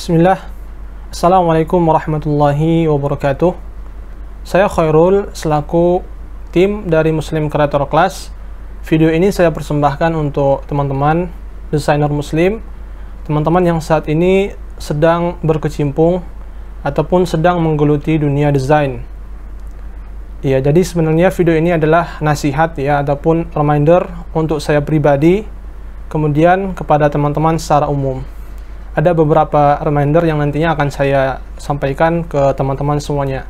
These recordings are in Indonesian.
Bismillah Assalamualaikum warahmatullahi wabarakatuh Saya Khairul selaku tim dari Muslim Creator Class Video ini saya persembahkan untuk teman-teman desainer muslim Teman-teman yang saat ini sedang berkecimpung Ataupun sedang menggeluti dunia desain Ya, jadi sebenarnya video ini adalah nasihat ya, ataupun reminder untuk saya pribadi, kemudian kepada teman-teman secara umum ada beberapa reminder yang nantinya akan saya sampaikan ke teman-teman semuanya.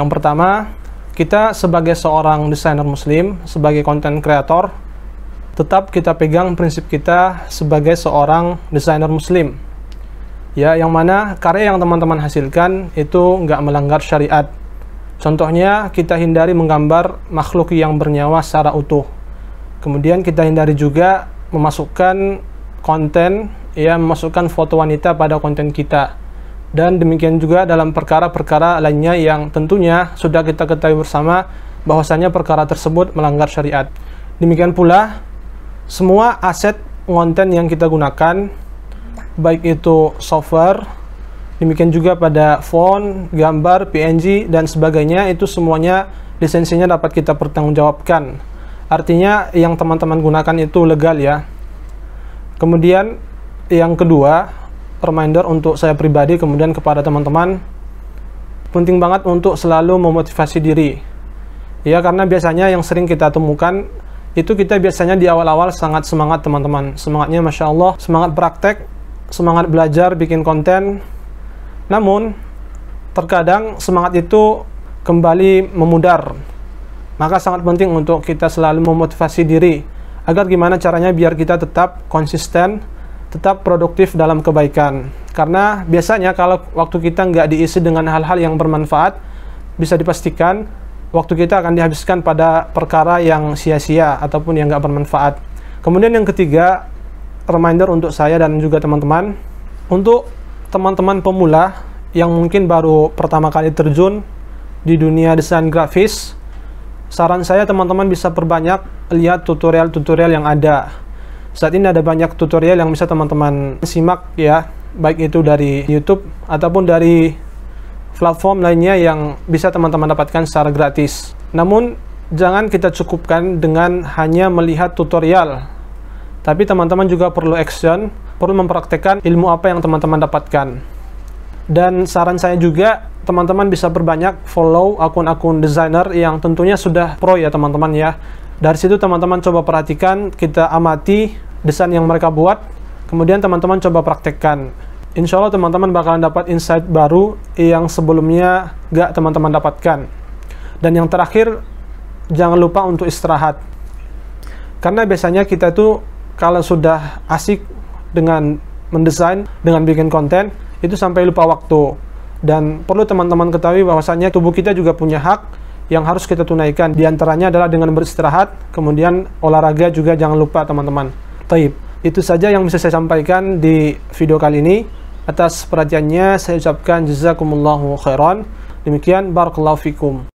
Yang pertama, kita sebagai seorang desainer muslim, sebagai content creator, tetap kita pegang prinsip kita sebagai seorang desainer muslim. Ya, yang mana karya yang teman-teman hasilkan itu nggak melanggar syariat. Contohnya, kita hindari menggambar makhluk yang bernyawa secara utuh. Kemudian kita hindari juga memasukkan konten ia memasukkan foto wanita pada konten kita. Dan demikian juga dalam perkara-perkara lainnya yang tentunya sudah kita ketahui bersama bahwasanya perkara tersebut melanggar syariat. Demikian pula semua aset konten yang kita gunakan baik itu software, demikian juga pada font, gambar, PNG dan sebagainya itu semuanya lisensinya dapat kita pertanggungjawabkan. Artinya yang teman-teman gunakan itu legal ya. Kemudian yang kedua, reminder untuk saya pribadi kemudian kepada teman-teman, penting banget untuk selalu memotivasi diri. Ya, karena biasanya yang sering kita temukan itu kita biasanya di awal-awal sangat semangat teman-teman. Semangatnya Masya Allah, semangat praktek, semangat belajar, bikin konten. Namun, terkadang semangat itu kembali memudar. Maka sangat penting untuk kita selalu memotivasi diri agar gimana caranya biar kita tetap konsisten tetap produktif dalam kebaikan. Karena biasanya kalau waktu kita nggak diisi dengan hal-hal yang bermanfaat, bisa dipastikan waktu kita akan dihabiskan pada perkara yang sia-sia ataupun yang nggak bermanfaat. Kemudian yang ketiga, reminder untuk saya dan juga teman-teman, untuk teman-teman pemula yang mungkin baru pertama kali terjun di dunia desain grafis, saran saya teman-teman bisa perbanyak lihat tutorial-tutorial yang ada saat ini ada banyak tutorial yang bisa teman-teman simak ya, baik itu dari YouTube ataupun dari platform lainnya yang bisa teman-teman dapatkan secara gratis. Namun, jangan kita cukupkan dengan hanya melihat tutorial. Tapi teman-teman juga perlu action, perlu mempraktekkan ilmu apa yang teman-teman dapatkan. Dan saran saya juga, teman-teman bisa berbanyak follow akun-akun desainer yang tentunya sudah pro ya teman-teman ya. Dari situ teman-teman coba perhatikan, kita amati desain yang mereka buat, kemudian teman-teman coba praktekkan. Insya Allah teman-teman bakalan dapat insight baru yang sebelumnya gak teman-teman dapatkan. Dan yang terakhir, jangan lupa untuk istirahat. Karena biasanya kita tuh kalau sudah asik dengan mendesain, dengan bikin konten, itu sampai lupa waktu. Dan perlu teman-teman ketahui bahwasannya tubuh kita juga punya hak yang harus kita tunaikan. diantaranya adalah dengan beristirahat, kemudian olahraga juga jangan lupa teman-teman. Taib. Itu saja yang bisa saya sampaikan di video kali ini. Atas perhatiannya saya ucapkan jazakumullahu khairan. Demikian barakallahu fikum.